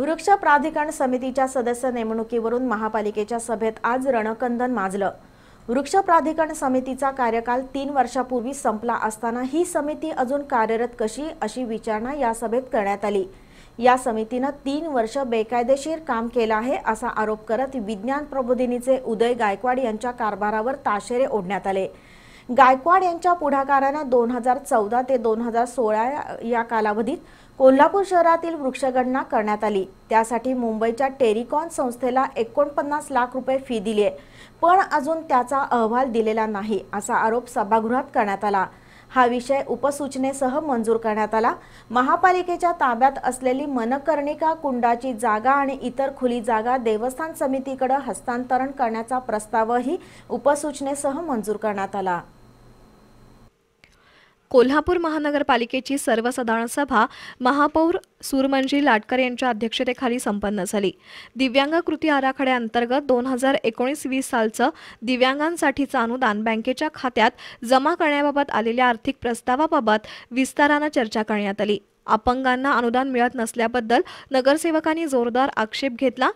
वृक्ष प्राधिकरण समितीच्या सदस्य नेमणुकीवरून महापालिकेच्या सभेत आज रणकंदन माजलं वृक्ष प्राधिकरण समितीचा कार्यकाल तीन वर्षापूर्वी संपला असताना ही समिती अजून कार्यरत कशी अशी विचारणा या सभेत करण्यात आली या समितीनं तीन वर्ष बेकायदेशीर काम केलं आहे असा आरोप करत विज्ञान प्रबोधिनीचे उदय गायकवाड यांच्या कारभारावर ताशेरे ओढण्यात आले गायकवाड यांच्या पुढाकारानं दोन हजार चौदा ते दोन हजार सोळा या कालावधीत कोल्हापूर शहरातील वृक्षगणना करण्यात आली त्यासाठी मुंबईच्या टेरिकॉन संस्थेला एकोणपन्नास लाख रुपये फी दिली आहे पण अजून त्याचा अहवाल दिलेला नाही असा आरोप सभागृहात करण्यात आला हा विषय उपसूचनेसह मंजूर करण्यात आला महापालिकेच्या ताब्यात असलेली मनकर्णिका कुंडाची जागा आणि इतर खुली जागा देवस्थान समितीकडे हस्तांतरण करण्याचा प्रस्तावही उपसूचनेसह मंजूर करण्यात आला कोल्हापूर महानगरपालिकेची सर्वसाधारण सभा महापौर सूरमंजी लाटकर यांच्या अध्यक्षतेखाली संपन्न झाली दिव्यांग कृती आराखड्याअंतर्गत दोन हजार एकोणीस वीस सालचं दिव्यांगांसाठीचं अनुदान बँकेच्या खात्यात जमा करण्याबाबत आलेल्या आर्थिक प्रस्तावाबाबत विस्तारानं चर्चा करण्यात आली अपंगांना अनुदान मिळत नसल्याबद्दल नगरसेवकांनी जोरदार आक्षेप घेतला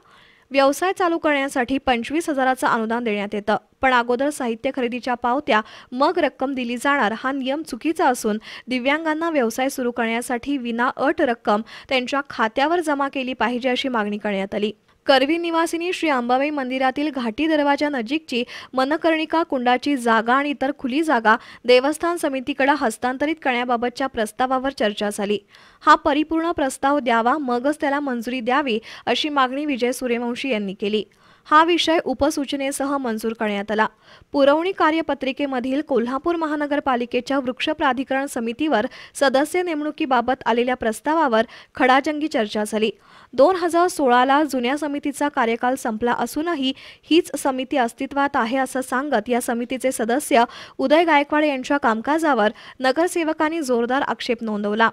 व्यवसाय चालू करण्यासाठी पंचवीस हजाराचं अनुदान देण्यात येतं पण अगोदर साहित्य खरेदीच्या पावत्या मग रक्कम दिली जाणार हा नियम चुकीचा असून दिव्यांगांना व्यवसाय सुरू करण्यासाठी विना अट रक्कम त्यांच्या खात्यावर जमा केली पाहिजे अशी मागणी करण्यात आली करवी निवासिनी श्री अंबाबाई मंदिरातील घाटी दरवाजा नजीकची मनकर्णिका कुंडाची जागा आणि इतर खुली जागा देवस्थान समितीकडे हस्तांतरित करण्याबाबतच्या प्रस्तावावर चर्चा झाली हा परिपूर्ण प्रस्ताव द्यावा मगच त्याला मंजुरी द्यावी अशी मागणी विजय सूर्यवंशी यांनी केली हा विषय उपसूचनेसह मंजूर करण्यात आला पुरवणी कार्यपत्रिकेमधील कोल्हापूर महानगरपालिकेच्या वृक्ष प्राधिकरण समितीवर सदस्य नेमणुकीबाबत आलेल्या प्रस्तावावर खडाजंगी चर्चा झाली दोन हजार सोळाला जुन्या समितीचा कार्यकाल संपला असूनही हीच समिती अस्तित्वात आहे असं सांगत या समितीचे सदस्य उदय गायकवाड यांच्या कामकाजावर नगरसेवकांनी जोरदार आक्षेप नोंदवला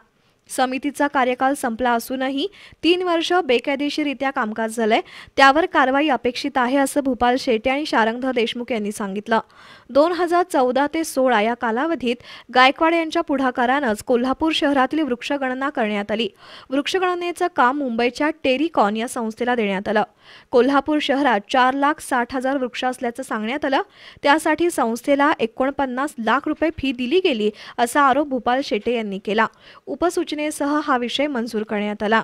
समितीचा कार्यकाल संपला असूनही तीन वर्ष बेकायदेशीरित्या कामकाज झालंय त्यावर कारवाई अपेक्षित आहे असं भूपाल शेट्टी आणि शारंगधर देशमुख यांनी सांगितलं दोन हजार चौदा ते सोळा या कालावधीत गायकवाड यांच्या पुढाकारानंच कोल्हापूर शहरातील वृक्षगणना करण्यात आली वृक्षगणनेचं काम मुंबईच्या टेरिकॉन या संस्थेला देण्यात आलं कोल्हापूर शहरात चार लाख साठ हजार वृक्ष असल्याचं सांगण्यात आलं त्यासाठी संस्थेला एकोणपन्नास लाख रुपये फी दिली गेली असा आरोप भूपाल शेटे यांनी केला उपसूचना सह हा विषय मंजूर करण्यात आला